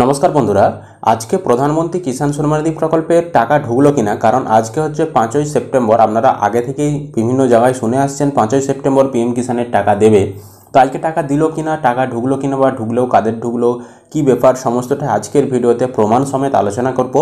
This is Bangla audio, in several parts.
নমস্কার বন্ধুরা আজকে প্রধানমন্ত্রী কিষাণ সম্মানিধি প্রকল্পে টাকা ঢুকলো কিনা কারণ আজকে হচ্ছে পাঁচই সেপ্টেম্বর আপনারা আগে থেকেই বিভিন্ন জায়গায় শুনে আসছেন পাঁচই সেপ্টেম্বর পিএম কিষাণের টাকা দেবে তো আজকে টাকা দিল কিনা টাকা ঢুকলো কিনা বা ঢুকলেও কাদের ঢুকলো কি ব্যাপার সমস্তটা আজকের ভিডিওতে প্রমাণ সমেত আলোচনা করব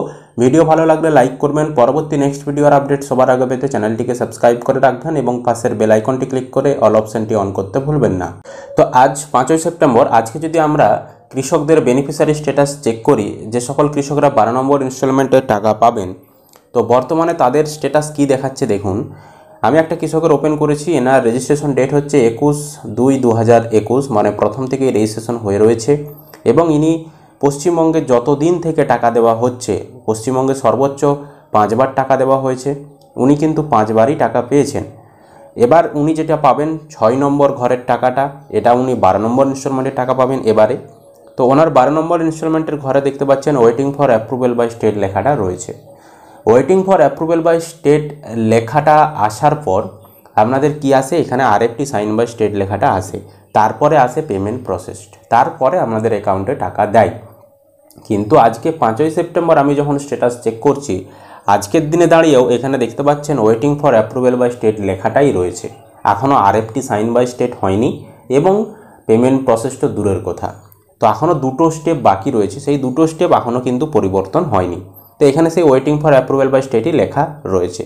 ভিডিও ভালো লাগলে লাইক করবেন পরবর্তী নেক্সট ভিডিওর আপডেট সবার আগে পেতে চ্যানেলটিকে সাবস্ক্রাইব করে রাখবেন এবং পাশের বেল আইকনটি ক্লিক করে অল অপশানটি অন করতে ভুলবেন না তো আজ পাঁচই সেপ্টেম্বর আজকে যদি আমরা কৃষকদের বেনিফিশিয়ারি স্ট্যাটাস চেক করি যে সকল কৃষকরা বারো নম্বর ইনস্টলমেন্টের টাকা পাবেন তো বর্তমানে তাদের স্ট্যাটাস কি দেখাচ্ছে দেখুন আমি একটা কৃষকের ওপেন করেছি এনার রেজিস্ট্রেশন ডেট হচ্ছে একুশ দুই দু হাজার একুশ মানে প্রথম থেকেই রেজিস্ট্রেশন হয়ে রয়েছে এবং ইনি পশ্চিমবঙ্গে যতদিন থেকে টাকা দেওয়া হচ্ছে পশ্চিমবঙ্গে সর্বোচ্চ পাঁচবার টাকা দেওয়া হয়েছে উনি কিন্তু পাঁচবারই টাকা পেয়েছেন এবার উনি যেটা পাবেন ছয় নম্বর ঘরের টাকাটা এটা উনি বারো নম্বর ইনস্টলমেন্টের টাকা পাবেন এবারে তো ওনার বারো নম্বর ইনস্টলমেন্টের ঘরে দেখতে পাচ্ছেন waiting for approval by state লেখাটা রয়েছে waiting for approval by state লেখাটা আসার পর আপনাদের কি আসে এখানে আরএফটি সাইন বাই স্টেট লেখাটা আসে তারপরে আসে পেমেন্ট প্রসেসড তারপরে আমাদের অ্যাকাউন্টে টাকা দেয় কিন্তু আজকে পাঁচই সেপ্টেম্বর আমি যখন স্ট্যাটাস চেক করছি আজকের দিনে দাঁড়িয়েও এখানে দেখতে পাচ্ছেন waiting for approval by state লেখাটাই রয়েছে এখনও আরএফটি সাইন বাই স্টেট হয়নি এবং পেমেন্ট প্রসেসটা দূরের কথা তো এখনও দুটো স্টেপ বাকি রয়েছে সেই দুটো স্টেপ এখনও কিন্তু পরিবর্তন হয়নি তো এখানে সেই ওয়েটিং ফর অ্যাপ্রুভেল বাই স্টেটই লেখা রয়েছে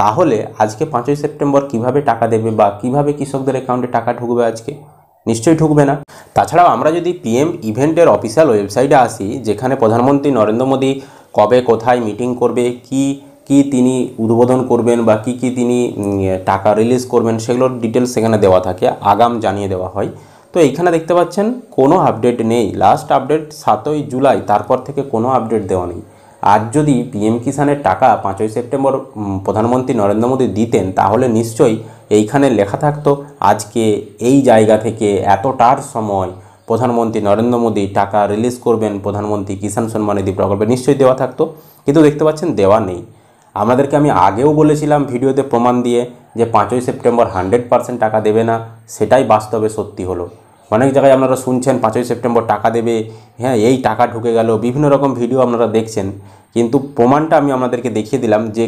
তাহলে আজকে পাঁচই সেপ্টেম্বর কিভাবে টাকা দেবে বা কিভাবে কৃষকদের অ্যাকাউন্টে টাকা ঢুকবে আজকে নিশ্চয়ই ঢুকবে না তাছাড়াও আমরা যদি পিএম ইভেন্টের অফিসিয়াল ওয়েবসাইটে আসি যেখানে প্রধানমন্ত্রী নরেন্দ্র মোদী কবে কোথায় মিটিং করবে কি কি তিনি উদ্বোধন করবেন বা কি কি তিনি টাকা রিলিজ করবেন সেগুলোর ডিটেলস সেখানে দেওয়া থাকে আগাম জানিয়ে দেওয়া হয় তো এইখানে দেখতে পাচ্ছেন কোনো আপডেট নেই লাস্ট আপডেট সাতই জুলাই তারপর থেকে কোনো আপডেট দেওয়া নেই আজ যদি পিএম কিষানের টাকা পাঁচই সেপ্টেম্বর প্রধানমন্ত্রী নরেন্দ্র মোদী দিতেন তাহলে নিশ্চয়ই এইখানে লেখা থাকতো আজকে এই জায়গা থেকে এতটার সময় প্রধানমন্ত্রী নরেন্দ্র মোদী টাকা রিলিজ করবেন প্রধানমন্ত্রী কিষাণ সম্মান নিধি প্রকল্পে নিশ্চয়ই দেওয়া থাকতো কিন্তু দেখতে পাচ্ছেন দেওয়া নেই আমাদেরকে আমি আগেও বলেছিলাম ভিডিওতে প্রমাণ দিয়ে যে পাঁচই সেপ্টেম্বর হান্ড্রেড পার্সেন্ট টাকা দেবে না সেটাই বাস্তবে সত্যি হলো অনেক জায়গায় আপনারা শুনছেন পাঁচই সেপ্টেম্বর টাকা দেবে হ্যাঁ এই টাকা ঢুকে গেল বিভিন্ন রকম ভিডিও আপনারা দেখছেন কিন্তু প্রমাণটা আমি আপনাদেরকে দেখিয়ে দিলাম যে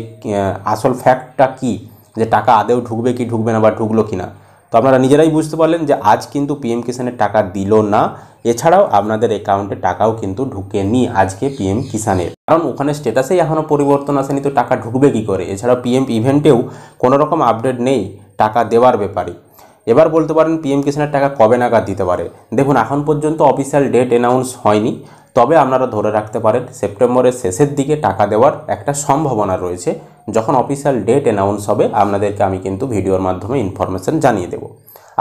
আসল ফ্যাক্টটা কি যে টাকা আদেও ঢুকবে কি ঢুকবে না বা ঢুকলো কি না তো আপনারা নিজেরাই বুঝতে পারলেন যে আজ কিন্তু পিএম কিষানের টাকা দিল না এছাড়াও আপনাদের অ্যাকাউন্টে টাকাও কিন্তু ঢুকেনি আজকে পিএম কিষানের কারণ ওখানে স্ট্যাটাসেই এখনও পরিবর্তন আসেনি তো টাকা ঢুকবে কী করে এছাড়াও পিএম ইভেন্টেও কোনো রকম আপডেট নেই টাকা দেওয়ার ব্যাপারে এবার বলতে পারেন পিএম কিষানের টাকা কবে নাগাদ দিতে পারে দেখুন এখন পর্যন্ত অফিসিয়াল ডেট অ্যানাউন্স হয়নি তবে আপনারা ধরে রাখতে পারেন সেপ্টেম্বরের শেষের দিকে টাকা দেওয়ার একটা সম্ভাবনা রয়েছে যখন অফিসিয়াল ডেট অ্যানাউন্স হবে আপনাদেরকে আমি কিন্তু ভিডিওর মাধ্যমে ইনফরমেশান জানিয়ে দেবো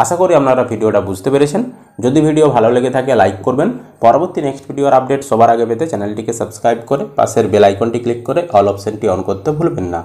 আশা করি আপনারা ভিডিওটা বুঝতে পেরেছেন যদি ভিডিও ভালো লেগে থাকে লাইক করবেন পরবর্তী নেক্সট ভিডিওর আপডেট সবার আগে পেতে চ্যানেলটিকে সাবস্ক্রাইব করে পাশের বেল আইকনটি ক্লিক করে অল অপশানটি অন করতে ভুলবেন না